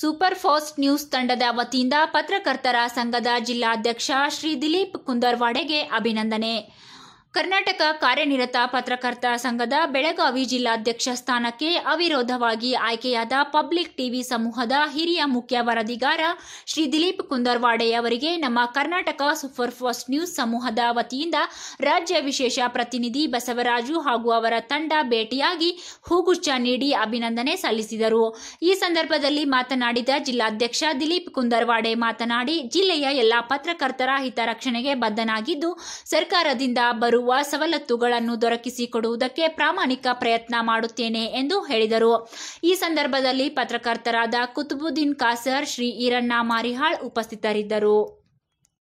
super fast news ತಂಡದ ವತಿಯಿಂದ ಪತ್ರಕರ್ತರ ಸಂಘದ ಜಿಲ್ಲಾಧ್ಯಕ್ಷ ಶ್ರೀ ದಿಲೀಪ್ ಕುಂದರ್ವಾಡೆಗೆ ಅಭಿನಂದನೆ ಕರ್ನಾಟಕ ಕಾರ್ಯನಿರತ ಪತ್ರಕರ್ತರ ಸಂಘದ ಬೆಳಗಾವಿ ಜಿಲ್ಲಾಧ್ಯಕ್ಷ ಸ್ಥಾನಕ್ಕೆ ಅವಿರೋಧವಾಗಿ ಆಯ್ಕೆಯಾದ ಪಬ್ಲಿಕ್ ಟಿವಿ ಸಮೂಹದ ಹಿರಿಯ ಮುಖ್ಯ ವರದಿಗಾರ ಶ್ರೀ ದಿಲೀಪ್ ಕುಂದರ್ವಾಡೆ ಅವರಿಗೆ ನಮ್ಮ ಕರ್ನಾಟಕ ಸೂಪರ್ ಫಾಸ್ಟ್ ನ್ಯೂಸ್ ಸಮೂಹದ ವತಿಯಿಂದ ರಾಜ್ಯ ವಿಶೇಷ ಪ್ರತಿನಿಧಿ ಬಸವರಾಜು ಹಾಗೂ ಅವರ ತಂಡ ಭೇಟಿಯಾಗಿ ಹೂಗುಚ್ಛ ನೀಡಿ ಅಭಿನಂದನೆ ಸಲ್ಲಿಸಿದರು ಈ ಸಂದರ್ಭದಲ್ಲಿ ಮಾತನಾಡಿದ ಜಿಲ್ಲಾಧ್ಯಕ್ಷ ದಿಲೀಪ್ ಕುಂದರ್ವಾಡೆ ಮಾತನಾಡಿ ಜಿಲ್ಲೆಯ ಎಲ್ಲಾ ಪತ್ರಕರ್ತರ ಹಿತರಕ್ಷಣೆಗೆ ಬದ್ಧನಾಗಿದ್ದು ಸರ್ಕಾರದಿಂದ ಬರುವ ಇರುವ ಸವಲತ್ತುಗಳನ್ನು ದೊರಕಿಸಿಕೊಡುವುದಕ್ಕೆ ಪ್ರಾಮಾಣಿಕ ಪ್ರಯತ್ನ ಮಾಡುತ್ತೇನೆ ಎಂದು ಹೇಳಿದರು ಈ ಸಂದರ್ಭದಲ್ಲಿ ಪತ್ರಕರ್ತರಾದ ಕುತುಬುದ್ದೀನ್ ಕಾಸರ್ ಶ್ರೀ ಈರಣ್ಣ ಮಾರಿಹಾಳ್ ಉಪಸ್ಥಿತರಿದ್ದರು